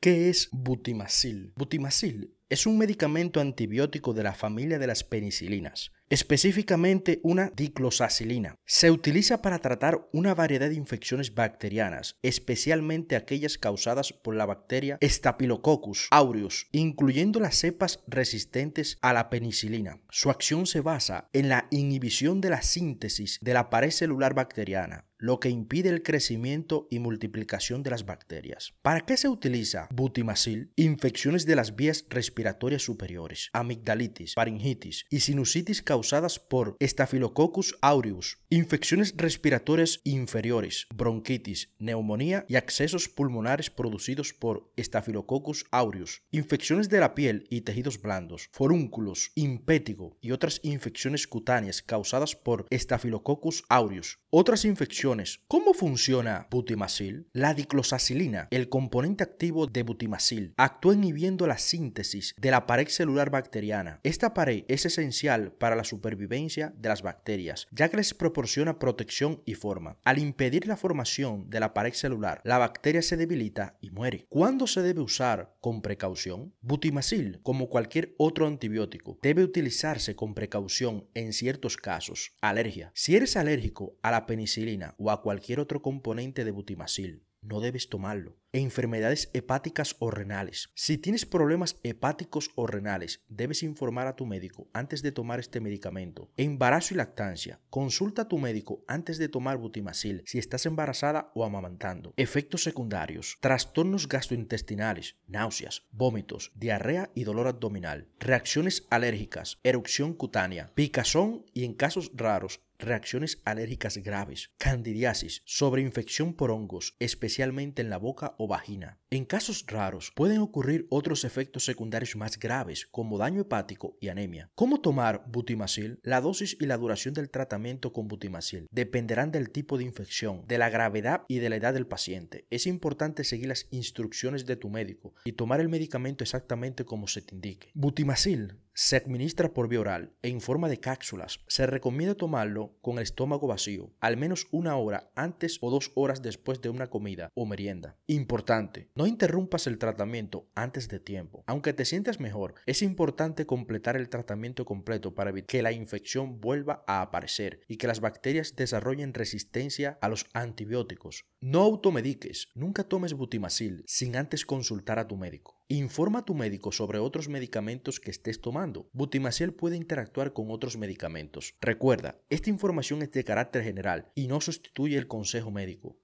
¿Qué es butimacil? Butimacil es un medicamento antibiótico de la familia de las penicilinas, específicamente una diclosacilina. Se utiliza para tratar una variedad de infecciones bacterianas, especialmente aquellas causadas por la bacteria Staphylococcus aureus, incluyendo las cepas resistentes a la penicilina. Su acción se basa en la inhibición de la síntesis de la pared celular bacteriana, lo que impide el crecimiento y multiplicación de las bacterias. ¿Para qué se utiliza butimacil? Infecciones de las vías respiratorias respiratorias superiores, amigdalitis, faringitis y sinusitis causadas por Staphylococcus aureus, infecciones respiratorias inferiores, bronquitis, neumonía y accesos pulmonares producidos por Staphylococcus aureus, infecciones de la piel y tejidos blandos, forúnculos, impétigo y otras infecciones cutáneas causadas por Staphylococcus aureus. Otras infecciones, ¿cómo funciona butimacil? La diclosacilina, el componente activo de butimacil, actúa inhibiendo la síntesis de la pared celular bacteriana. Esta pared es esencial para la supervivencia de las bacterias, ya que les proporciona protección y forma. Al impedir la formación de la pared celular, la bacteria se debilita y muere. ¿Cuándo se debe usar con precaución? Butimacil, como cualquier otro antibiótico, debe utilizarse con precaución en ciertos casos. Alergia. Si eres alérgico a la penicilina o a cualquier otro componente de butimacil, no debes tomarlo e enfermedades hepáticas o renales. Si tienes problemas hepáticos o renales, debes informar a tu médico antes de tomar este medicamento. Embarazo y lactancia. Consulta a tu médico antes de tomar butimacil si estás embarazada o amamantando. Efectos secundarios. Trastornos gastrointestinales, náuseas, vómitos, diarrea y dolor abdominal. Reacciones alérgicas, erupción cutánea, picazón y en casos raros reacciones alérgicas graves, candidiasis, sobreinfección por hongos, especialmente en la boca vagina. En casos raros pueden ocurrir otros efectos secundarios más graves como daño hepático y anemia. ¿Cómo tomar butimacil? La dosis y la duración del tratamiento con butimacil dependerán del tipo de infección, de la gravedad y de la edad del paciente. Es importante seguir las instrucciones de tu médico y tomar el medicamento exactamente como se te indique. Butimacil se administra por vía oral e en forma de cápsulas. Se recomienda tomarlo con el estómago vacío, al menos una hora antes o dos horas después de una comida o merienda. Importante, no interrumpas el tratamiento antes de tiempo. Aunque te sientas mejor, es importante completar el tratamiento completo para evitar que la infección vuelva a aparecer y que las bacterias desarrollen resistencia a los antibióticos. No automediques, nunca tomes Butimacil sin antes consultar a tu médico. Informa a tu médico sobre otros medicamentos que estés tomando. Butimacil puede interactuar con otros medicamentos. Recuerda, esta información es de carácter general y no sustituye el consejo médico.